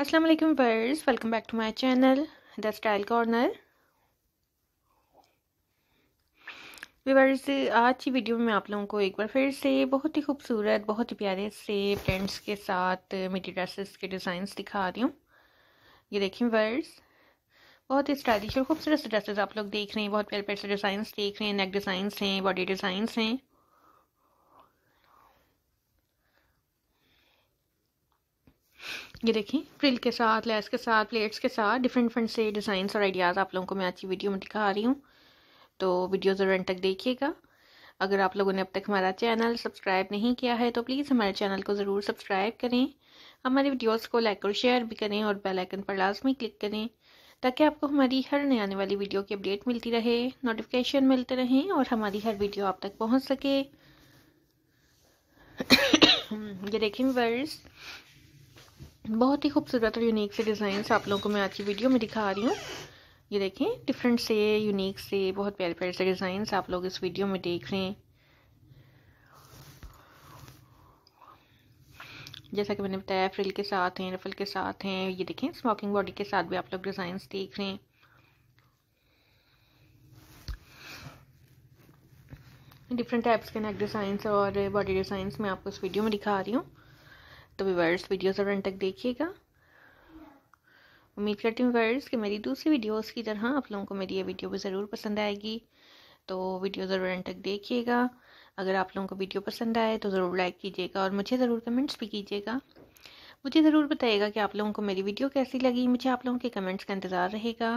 अस्सलाम वालेकुम वर्स welcome back to my channel the style corner viewers आज की वीडियो में आप लोगों को एक बार फिर से बहुत ही खूबसूरत बहुत ही प्यारे से प्रिंट्स के साथ मिट्टी ड्रेसेस के डिज़ाइंस दिखा रही हूँ ये देखें वर्स बहुत ही स्टाइलिश और खूबसूरत ड्रेसेस आप लोग देख रहे हैं बहुत प्यारे प्यारे से डिज़ाइंस देख रहे हैं नेक डिज़ाइंस हैं बॉडी डिज़ाइंस हैं ये देखें फ्रिल के साथ लेस के साथ प्लेट्स के साथ डिफरेंट डिफरेंट से डिज़ाइंस और आइडियाज़ आप लोगों को मैं आज की वीडियो में दिखा रही हूँ तो वीडियो ज़रूर एंड तक देखिएगा अगर आप लोगों ने अब तक हमारा चैनल सब्सक्राइब नहीं किया है तो प्लीज़ हमारे चैनल को ज़रूर सब्सक्राइब करें हमारे वीडियोस को लाइक और शेयर भी करें और बेल आइकन पर लाजमी क्लिक करें ताकि आपको हमारी हर नए आने वाली वीडियो की अपडेट मिलती रहे नोटिफिकेशन मिलते रहें और हमारी हर वीडियो आप तक पहुँच सके ये देखें वर्ड्स बहुत ही खूबसूरत और यूनिक से डिजाइन आप लोगों को मैं आज की वीडियो में दिखा रही हूँ ये देखें डिफरेंट से यूनिक से बहुत प्यारे प्यारे से डिजाइन आप लोग इस वीडियो में देख रहे हैं जैसा कि मैंने बताया फ्रिल के साथ हैं रफल के साथ हैं ये देखें स्मोकिंग बॉडी के साथ भी आप लोग डिज़ाइन देख रहे हैं डिफरेंट टाइप्स के नेक डिज़ाइंस और बॉडी डिज़ाइंस मैं आपको इस वीडियो में दिखा रही हूँ तो वीवर्स वीडियो ज़रूर तक देखिएगा उम्मीद करती हूँ वीवर्स कि मेरी दूसरी वीडियोस की तरह आप लोगों को मेरी ये वीडियो भी ज़रूर पसंद आएगी तो वीडियो ज़रूर तक देखिएगा अगर आप लोगों को वीडियो पसंद आए तो ज़रूर लाइक कीजिएगा और मुझे ज़रूर कमेंट्स भी कीजिएगा मुझे ज़रूर बताइएगा कि आप लोगों को मेरी वीडियो कैसी लगी मुझे आप लोगों के कमेंट्स का इंतज़ार रहेगा